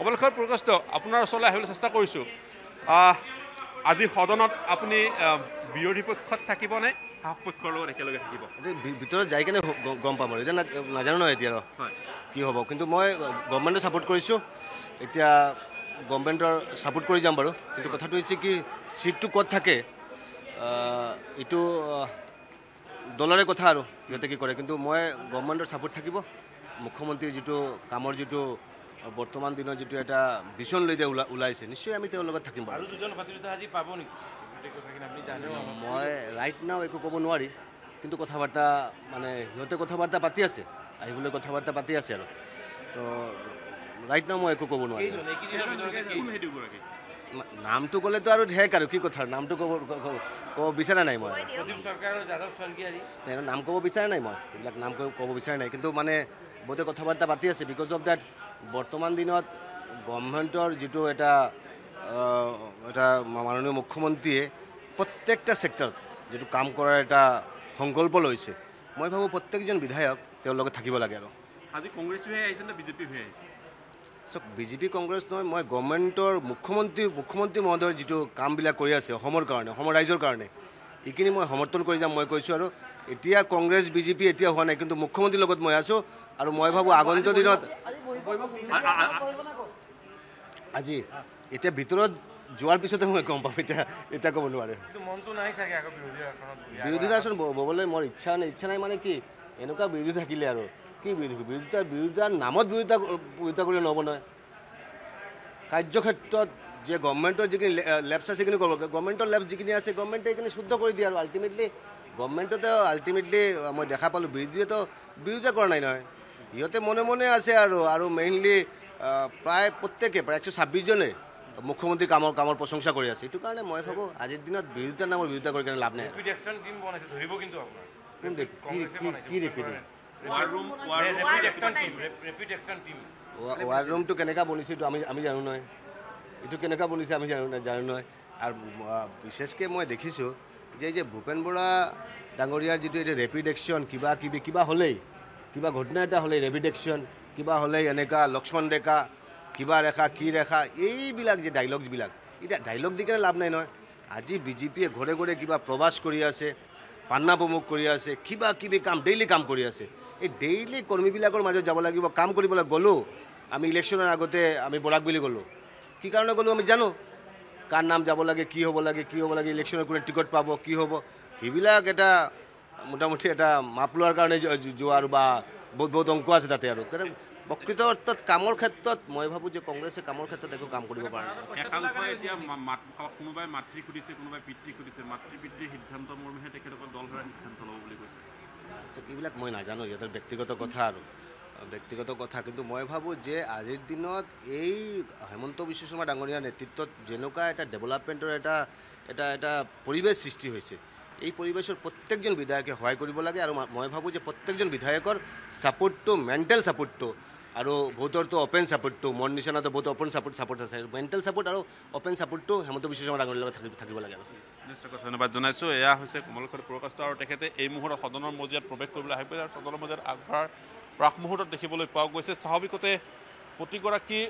কমলেখৰ প্ৰকাশ্য আপোনাৰ ওচৰলৈ আহিবলৈ চেষ্টা কৰিছোঁ আজি সদনত আপুনি বিৰোধী পক্ষত থাকিবনে পক্ষৰ লগত একেলগে থাকিব ভিতৰত যাই কেনে গম পাম আৰু এতিয়া নাজানো নহয় এতিয়া কি হ'ব কিন্তু মই গভৰ্ণমেণ্টে ছাপৰ্ট কৰিছোঁ এতিয়া গভমেণ্টৰ ছাপোৰ্ট কৰি যাম বাৰু কিন্তু কথাটো হৈছে কি ছিটটো ক'ত থাকে এইটো দলৰে কথা আৰু সিহঁতে কি কৰে কিন্তু মই গভৰ্ণমেণ্টৰ ছাপৰ্ট থাকিব মুখ্যমন্ত্ৰীৰ যিটো কামৰ যিটো বৰ্তমান দিনৰ যিটো এটা ভিছন লৈ দিয়া ওলাইছে নিশ্চয় আমি তেওঁৰ লগত থাকিম আৰু মই ৰাইট নাও একো ক'ব নোৱাৰি কিন্তু কথা বাৰ্তা মানে সিহঁতে কথা বাৰ্তা পাতি আছে আহিবলৈ কথা বাৰ্তা পাতি আছে আৰু তো ৰাইট নাও মই একো ক'ব নোৱাৰি নামটো ক'লেতো আৰু ঢেক আৰু কি কথা নামটো ক'ব ক'ব বিচৰা নাই মই নাম ক'ব বিচৰা নাই মই এইবিলাক নাম ক'ব বিচৰা নাই কিন্তু মানে বহুতে কথা বাৰ্তা পাতি আছে বিকজ অফ ডেট বৰ্তমান দিনত গভমেণ্টৰ যিটো এটা এটা মাননীয় মুখ্যমন্ত্ৰীয়ে প্ৰত্যেকটা ছেক্টৰত যিটো কাম কৰাৰ এটা সংকল্প লৈছে মই ভাবোঁ প্ৰত্যেকজন বিধায়ক তেওঁৰ লগত থাকিব লাগে আৰু আজি কংগ্ৰেছ হৈ আহিছে নে বিজেপি হৈ আহিছে চক বিজেপি কংগ্ৰেছ নহয় মই গভমেণ্টৰ মুখ্যমন্ত্ৰী মুখ্যমন্ত্ৰী মহোদয়ৰ যিটো কামবিলাক কৰি আছে অসমৰ কাৰণে অসমৰ ৰাইজৰ কাৰণে এইখিনি মই সমৰ্থন কৰি যাম মই কৈছোঁ আৰু এতিয়া কংগ্ৰেছ বিজেপি এতিয়া হোৱা নাই কিন্তু মুখ্যমন্ত্ৰীৰ লগত মই আছোঁ আৰু মই ভাবোঁ আগন্তুক দিনত আজি এতিয়া ভিতৰত যোৱাৰ পিছতে মই গম পাম এতিয়া এতিয়া ক'ব নোৱাৰে বিৰোধী দাসন ব'বলৈ মোৰ ইচ্ছা নাই ইচ্ছা নাই মানে কি এনেকুৱা বিৰোধী থাকিলে আৰু কি বিৰোধী বিৰোধিতা বিৰোধিতাৰ নামত বিৰোধিতা বিৰোধিতা কৰিলে নহ'ব নহয় কাৰ্যক্ষেত্ৰত যে গভমেণ্টৰ যিখিনি লেপছ আছে সেইখিনি কৰিব গভমেণ্টৰ লেপছ যিখিনি আছে গভমেণ্টে এইখিনি শুদ্ধ কৰি দিয়ে আৰু আল্টিমেটলি গভমেণ্টতে আল্টিমেটলি মই দেখা পালোঁ বিৰোধীয়েতো বিৰোধিতা কৰা নাই নহয় সিহঁতে মনে মনে আছে আৰু আৰু মেইনলি প্ৰায় প্ৰত্যেকে প্ৰায় একশ ছাব্বিছজনে মুখ্যমন্ত্ৰী কামৰ কামৰ প্ৰশংসা কৰি আছে সেইটো কাৰণে মই ভাবোঁ আজিৰ দিনত বিৰোধিতাৰ নামৰ বিৰোধিতা কৰি কাৰণে লাভ নাই ৱাৰ ৰুমটো বনিছে এইটো আমি আমি জানো নহয় এইটো কেনেকুৱা বনিছে আমি জানো জানো নহয় আৰু বিশেষকৈ মই দেখিছোঁ যে এই যে ভূপেন বৰা ডাঙৰীয়াৰ যিটো এতিয়া ৰেপিড একশ্যন কিবা কিবি কিবা হ'লেই কিবা ঘটনা এটা হ'লেই ৰেপিড একশ্যন কিবা হ'লেই এনেকুৱা লক্ষ্মণ ডেকা কিবা ৰেখা কি ৰেখা এইবিলাক যে ডাইলগছবিলাক এতিয়া ডাইলগ দি কিনে লাভ নাই নহয় আজি বিজেপিয়ে ঘৰে ঘৰে কিবা প্ৰবাস কৰি আছে পান্না প্ৰমুখ কৰি আছে কিবা কিবি কাম ডেইলি কাম কৰি আছে এই ডেইলি কৰ্মীবিলাকৰ মাজত যাব লাগিব কাম কৰিবলৈ গ'লোঁ আমি ইলেকশ্যনৰ আগতে আমি বৰাক বুলি গ'লোঁ কি কাৰণে গ'লোঁ আমি জানো কাৰ নাম যাব লাগে কি হ'ব লাগে কি হ'ব লাগে ইলেকশ্যনৰ কোনে টিকট পাব কি হ'ব সেইবিলাক এটা মোটামুটি এটা মাপ লোৱাৰ কাৰণে যোৱা আৰু বা বহুত বহুত অংক আছে তাতে আৰু কাৰণ প্ৰকৃত অৰ্থত কামৰ ক্ষেত্ৰত মই ভাবোঁ যে কংগ্ৰেছে কামৰ ক্ষেত্ৰত একো কাম কৰিব পৰা নাই এইবিলাক মই নাজানো সিহঁতৰ ব্যক্তিগত কথা আৰু ব্যক্তিগত কথা কিন্তু মই ভাবোঁ যে আজিৰ দিনত এই হেমন্ত বিশ্ব শৰ্মা ডাঙৰীয়া নেতৃত্বত যেনেকুৱা এটা ডেভেলপমেণ্টৰ এটা এটা এটা পৰিৱেশ সৃষ্টি হৈছে এই পৰিৱেশৰ প্ৰত্যেকজন বিধায়কে সহায় কৰিব লাগে আৰু মই ভাবোঁ যে প্ৰত্যেকজন বিধায়কৰ ছাপোৰ্টটো মেণ্টেল ছাপৰ্টটো আৰু ভোটৰটো অপেন ছাপৰ্টটো মোৰ নিচিনাতো বহুত অপেন ছাপোৰ্ট ছাপোৰ্ট আছে মেণ্টেল ছাপৰ্ট আৰু অপেন ছাপোৰ্টটো হেমন্ত বিশ্ব শৰ্মা ডাঙৰীয়াৰ লগত থাকিব লাগে নিশ্চয় ধন্যবাদ জনাইছোঁ এয়া হৈছে কমলক্ষৰ পুৰকাষ্ট আৰু তেখেতে এই মুহূৰ্তত সদনৰ মজিয়াত প্ৰৱেশ কৰিবলৈ আহি পাইছে আৰু সদনৰ মজিয়াত আগবঢ়াৰ প্ৰাক মুহূৰ্তত দেখিবলৈ পোৱা গৈছে স্বাভাৱিকতে প্ৰতিগৰাকী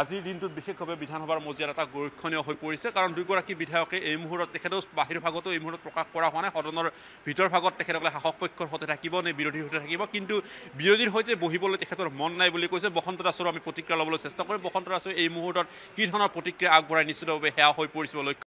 আজিৰ দিনটোত বিশেষভাৱে বিধানসভাৰ মজিয়াত এটা গৰক্ষণীয় হৈ পৰিছে কাৰণ দুয়োগৰাকী বিধায়কে এই মুহূৰ্তত তেখেতেও বাহিৰ ভাগতো এই মুহূৰ্তত প্ৰকাশ কৰা হোৱা নাই সদনৰ ভিতৰ ভাগত তেখেতসকলে শাসক পক্ষৰ সৈতে থাকিব নে বিৰোধীৰ সৈতে থাকিব কিন্তু বিৰোধীৰ সৈতে বহিবলৈ তেখেতৰ মন নাই বুলি কৈছে বসন্ত দাসৰো আমি প্ৰতিক্ৰিয়া ল'বলৈ চেষ্টা কৰিম বসন্ত দাসেও এই মুহূৰ্তত কি ধৰণৰ প্ৰতিক্ৰিয়া আগবঢ়াই নিশ্চিতভাৱে সেয়া হৈ পৰিছিল লক্ষ্য